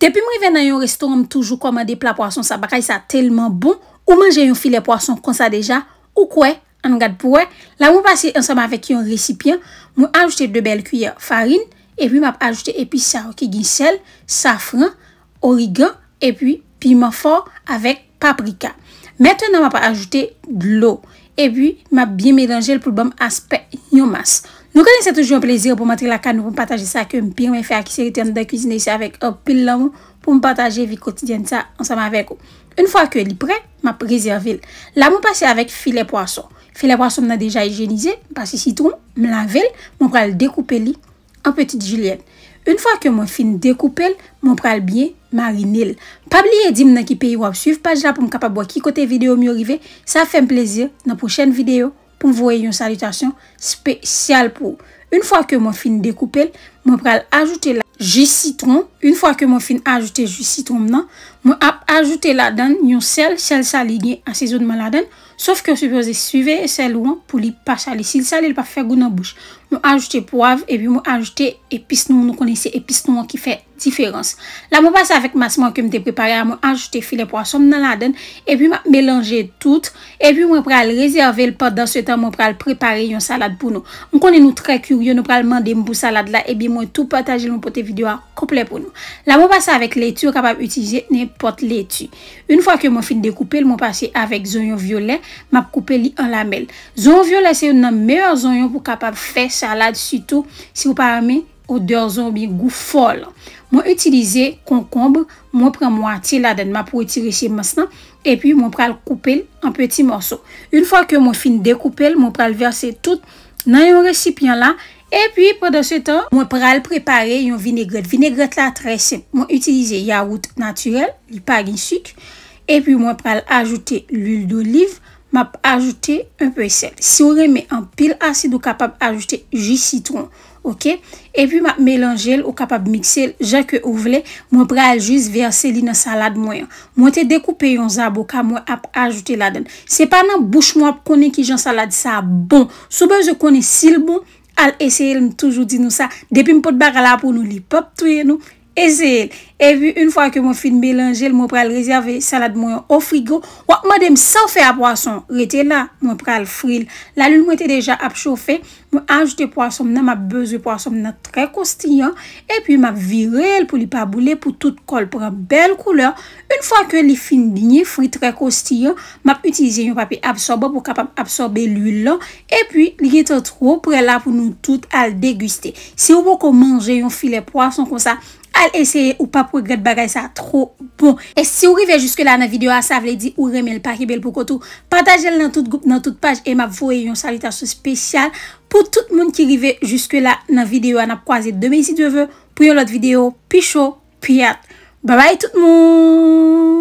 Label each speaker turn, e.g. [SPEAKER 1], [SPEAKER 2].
[SPEAKER 1] Depi mwen ven nan yon restoran mwen toujou koman de plat poason sa bakay sa telman bon ou manje yon filet poason kon sa deja ou kwe anou gade pouwe. La mwen pasi ansama vek yon resipyen mwen ajoute 2 bel kuyar farine epi mwen ap ajoute epi sarok ki ginsel, safran, origan epi pima for avek paprika. Meten nan mwen ap ajoute blou epi mwen ap bien meranje l poubam bon aspe nyomas. Nou konen se toujou an plezir pou matri la kanou pou m pataje sa ke m pir me fe akiserite an da kuzine se avek. Ok, pil la mou pou m pataje vi kotidyan sa ansam avek ou. Un fwa ke li pre, ma prezervil. La mou pase avek file poasou. File poasou m nan deja hijenize, pase sitroum, m lavel, m pral dekoupe li an petit julienne. Un fwa ke m fin dekoupe li, m pral bie marinil. Pab li edi m nan ki peyi wap suv page la pou m kapab wakikote video m yo rive. Sa fe m plezir nan pou chen video. pou mwoy yon salitasyon spesyal pou ou. Un fwa ke mwen fin dekoupe l, mwen pral ajoute la jisitron. Un fwa ke mwen fin ajoute jisitron nan, mwen ap ajoute la dan yon sel. Sel sali gne a sezonman la dan, sof ke sepeze suive sel ou an pou li pa sali. Sil sali li pa fe goun nan bouch. Mwen ajoute poav, e pi mwen ajoute epis nou. Nou konen se epis nou an ki fè. La moun passe avek masman kem te prepare a moun ajoute filet pwason nan aden E pi mwen melange tout E pi mwen pral rezerve l pod dan se tan mwen pral prepare yon salade pou nou Mwen konen nou tre kuryon, mwen pral mande mpou salade la E pi mwen tou pataje l moun pote video a komple pou nou La moun passe avek letu, mwen kapab utize ne pot letu Un fwa ke mwen fin dekoupe, l moun passe avek zonyon viole Mwen koupe li an lamel Zonyon viole se yon nan meyer zonyon pou kapab fe salade sitou Si mwen parame, odeur zonyon bi gou fol Mwen koupe li an lamel Mwen utilize konkombe, mwen pren mwati la den ma pou utilise mas nan, epi mwen pral koupe l en peti morso. Un fwa ke mwen fin dekoupe l, mwen pral verse tout nan yon resipyon la, epi podo se tan, mwen pral prepare yon vinegret. Vinegret la trese, mwen utilize yaout naturel, lipa ginsik, epi mwen pral ajoute l uliv, Mwen ap ajoute un pe sel. Si ou reme an pil asid ou kapab ajoute jit citron. Ok. E pi mwen ap melange el ou kapab mikse el. Jak ou ou vle. Mwen ap reajoute verseli nan salade mwen. Mwen te dekoupe yon zabo ka mwen ap ajoute la den. Se pa nan bouch mwen ap konen ki jan salade sa bon. Soube je konen sil bon. Al eseye l m toujou di nou sa. Depi m pot baga la pou nou li pop touye nou. Ese, evi, un fwa ke mwen fin belanje, l mwen pral rezerve salade mwen yo o frigo, wak mwen dem san fe a poason, rete la, mwen pral fril. La lun mwen te deja ap chofe, mwen ajte poason nan, mwen ap beze poason nan tre kostiyan, epi mwen ap virel pou li pa boule pou tout kol pral bel kouleur. Un fwa ke li fin bine, fri tre kostiyan, mwen ap utilize yon papi absorbe pou kapam absorbe l yul lan, epi li gete tro prela pou nou tout al deguste. Se ou pou kon manje yon filet poason kon sa, Al eseye ou pa progred bagay sa tro bon. E si ou rive juske la nan video a sa vle di ou reme l pari bel pou koto. Patajel nan tout group nan tout page. E ma vwe yon salutasyon spesyal. Po tout moun ki rive juske la nan video a nap kwaze deme. Si te ve pou yo lot video. Pi show pi at. Ba bay tout moun.